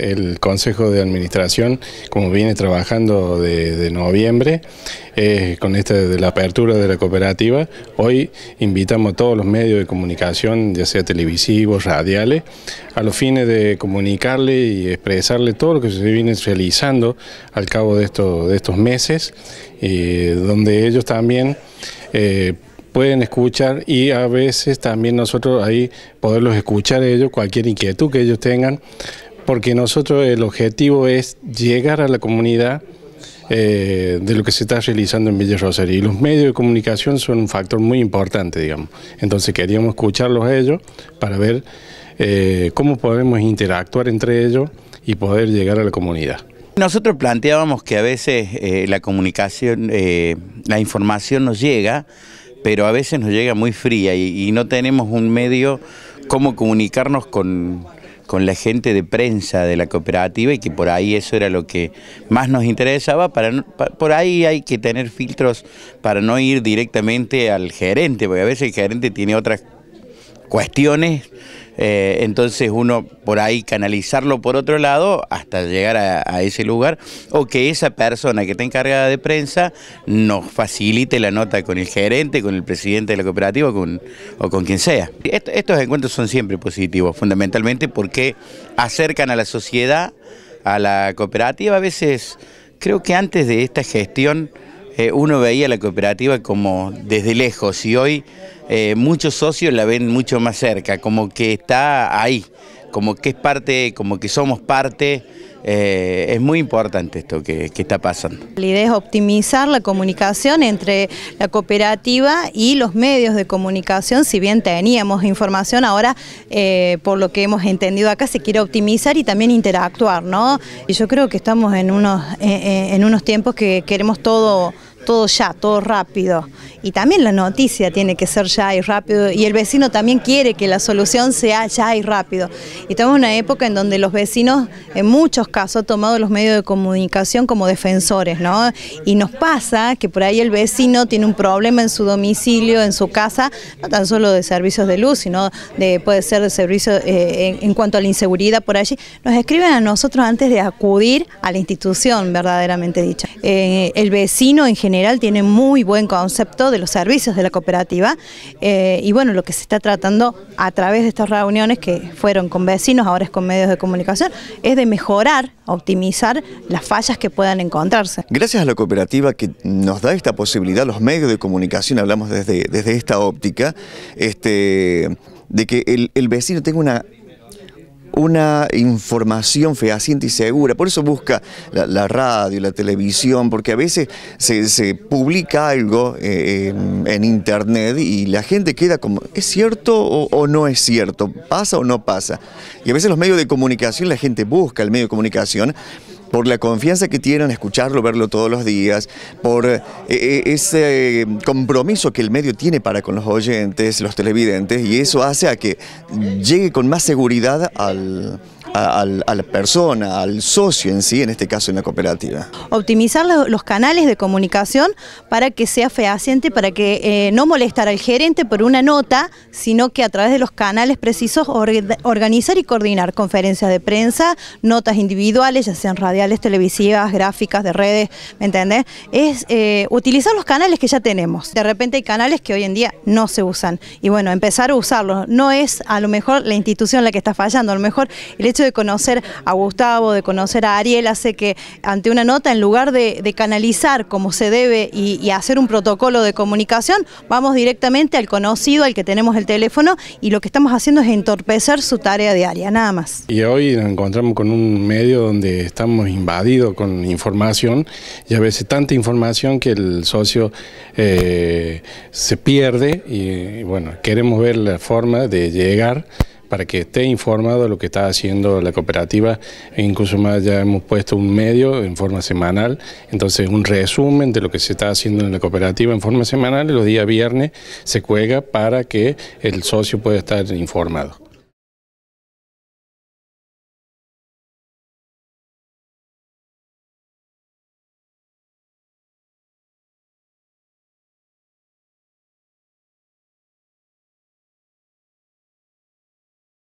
El Consejo de Administración, como viene trabajando de, noviembre, eh, con esta de la apertura de la cooperativa, hoy invitamos a todos los medios de comunicación, ya sea televisivos, radiales, a los fines de comunicarle y expresarle todo lo que se viene realizando al cabo de, estos, meses, eh, donde ellos también... Eh, pueden escuchar y a veces también nosotros ahí poderlos escuchar ellos, cualquier inquietud que ellos tengan, porque nosotros el objetivo es llegar a la comunidad eh, de lo que se está realizando en Villa Rosario. Y los medios de comunicación son un factor muy importante, digamos. Entonces queríamos escucharlos a ellos para ver eh, cómo podemos interactuar entre ellos y poder llegar a la comunidad. Nosotros planteábamos que a veces eh, la comunicación, la información nos llega, pero a veces nos llega muy fría y no tenemos un medio cómo comunicarnos con, con la gente de prensa de la cooperativa y que por ahí eso era lo que más nos interesaba. Para, por ahí hay que tener filtros para no ir directamente al gerente, porque a veces el gerente tiene otras cuestiones, eh, entonces uno por ahí canalizarlo por otro lado hasta llegar a, ese lugar, o que esa persona que está encargada de prensa nos facilite la nota con el gerente, con el presidente de la cooperativa con, o con quien sea. estos encuentros son siempre positivos, fundamentalmente porque acercan a la sociedad, a la cooperativa, a veces creo que antes de esta gestión eh, uno veía la cooperativa como desde lejos y hoy eh, muchos socios la ven mucho más cerca, como que está ahí, como que es parte, como que somos parte. Eh, es muy importante esto que, está pasando. La idea es optimizar la comunicación entre la cooperativa y los medios de comunicación, si bien teníamos información, ahora eh, por lo que hemos entendido acá se quiere optimizar y también interactuar, ¿no? Y yo creo que estamos en unos, en unos tiempos que queremos todo todo ya, todo rápido. Y también la noticia tiene que ser ya y rápido, y el vecino también quiere que la solución sea ya y rápido. Y en una época en donde los vecinos, en muchos casos, han tomado los medios de comunicación como defensores, ¿no? Y nos pasa que por ahí el vecino tiene un problema en su domicilio, en su casa, no tan solo de servicios de luz, sino de puede ser de servicios eh, en, cuanto a la inseguridad por allí. Nos escriben a nosotros antes de acudir a la institución, verdaderamente dicha. Eh, el vecino en general general tiene muy buen concepto de los servicios de la cooperativa eh, y bueno, lo que se está tratando a través de estas reuniones que fueron con vecinos, ahora es con medios de comunicación, es de mejorar, optimizar las fallas que puedan encontrarse. Gracias a la cooperativa que nos da esta posibilidad, los medios de comunicación, hablamos desde, desde esta óptica, este, de que el vecino tenga una una información fehaciente y segura. Por eso busca la, radio, la televisión, porque a veces se, publica algo eh, en internet y la gente queda como, ¿es cierto o, o, no es cierto? ¿Pasa o no pasa? Y a veces los medios de comunicación, la gente busca el medio de comunicación por la confianza que tienen, escucharlo, verlo todos los días, por eh, eh, ese compromiso que el medio tiene para con los oyentes, los televidentes, y eso hace a que llegue con más seguridad al, a, la persona, al socio en sí, en este caso en la cooperativa. Optimizar los canales de comunicación para que sea fehaciente, para que eh, no molestar al gerente por una nota, sino que a través de los canales precisos organizar y coordinar conferencias de prensa, notas individuales, ya sean radiales, televisivas, gráficas, de redes, ¿me entendés? Es eh, utilizar los canales que ya tenemos. De repente hay canales que hoy en día no se usan. Y bueno, empezar a usarlos. No es a lo mejor la institución la que está fallando, a lo mejor el hecho de conocer a Gustavo, de conocer a Ariel, hace que ante una nota, en lugar de, canalizar como se debe y, hacer un protocolo de comunicación, vamos directamente al conocido, al que tenemos el teléfono, y lo que estamos haciendo es entorpecer su tarea diaria, nada más. Y hoy nos encontramos con un medio donde estamos invadidos con información, y a veces tanta información que el socio eh, se pierde, y bueno, queremos ver la forma de llegar para que esté informado de lo que está haciendo la cooperativa. E incluso más ya hemos puesto un medio en forma semanal, entonces un resumen de lo que se está haciendo en la cooperativa en forma semanal los días viernes se cuelga para que el socio pueda estar informado.